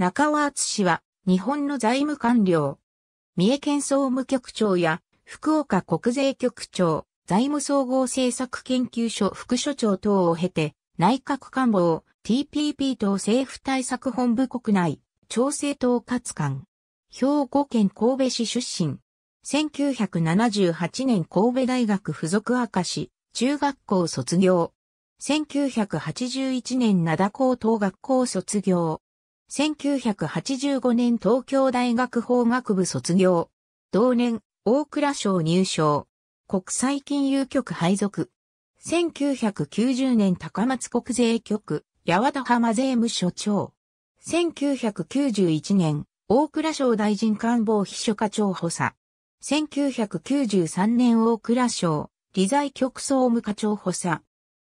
中尾厚氏は、日本の財務官僚。三重県総務局長や、福岡国税局長、財務総合政策研究所副所長等を経て、内閣官房、TPP 等政府対策本部国内、調整統括官。兵庫県神戸市出身。1978年神戸大学附属明石、中学校卒業。1981年灘高等学校卒業。1985年東京大学法学部卒業。同年、大蔵省入省。国際金融局配属。1990年高松国税局、八幡浜税務署長。1991年、大蔵省大臣官房秘書課長補佐。1993年大蔵省、理財局総務課長補佐。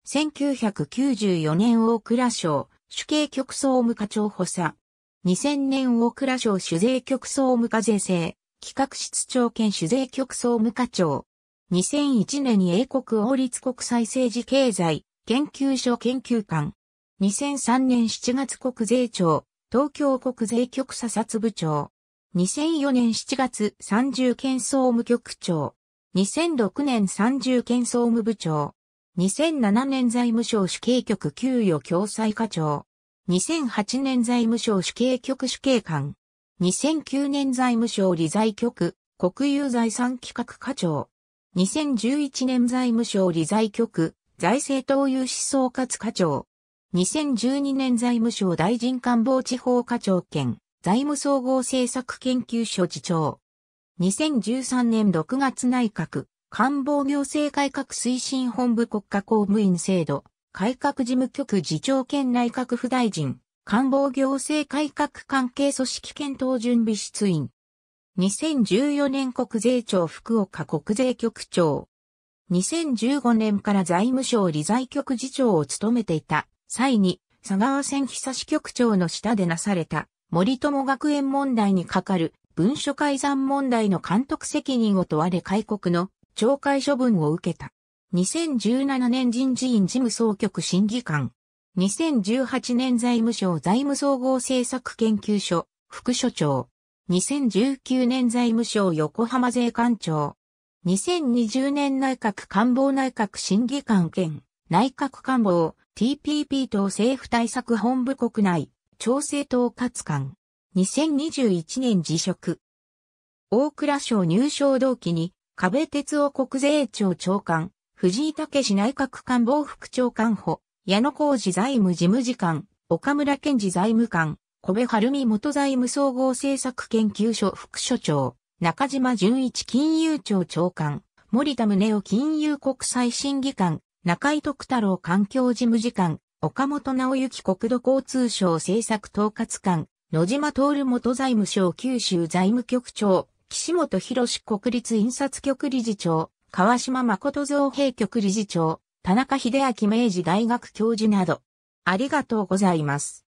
1994年大蔵省、主計局総務課長補佐。2000年大倉省主税局総務課税制、企画室長兼主税局総務課長。2001年に英国王立国際政治経済研究所研究官。2003年7月国税庁、東京国税局査察部長。2004年7月30県総務局長。2006年30県総務部長。2007年財務省主計局給与共済課長。2008年財務省主計局主計官。2009年財務省理財局国有財産企画課長。2011年財務省理財局財政投融資総括課長。2012年財務省大臣官房地方課長兼財務総合政策研究所次長。2013年6月内閣官房行政改革推進本部国家公務員制度、改革事務局次長兼内閣府大臣、官房行政改革関係組織検討準備室員。2014年国税庁福岡国税局長。2015年から財務省理財局次長を務めていた際に、佐川線久志局長の下でなされた森友学園問題にかかる文書改ざん問題の監督責任を問われ開国の懲戒処分を受けた。2017年人事院事務総局審議官。2018年財務省財務総合政策研究所、副所長。2019年財務省横浜税官庁。2020年内閣官房内閣審議官兼内閣官房 TPP 等政府対策本部国内調整統括官。2021年辞職。大蔵省入省同期に加部哲夫国税庁長官、藤井武内閣官房副長官補、矢野浩二財務事務次官、岡村健二財務官、小部晴美元財務総合政策研究所副所長、中島淳一金融庁長官、森田宗夫金融国際審議官、中井徳太郎環境事務次官、岡本直之国土交通省政策統括官、野島徹元財務省九州財務局長、岸本博国立印刷局理事長、川島誠造兵局理事長、田中秀明明治大学教授など、ありがとうございます。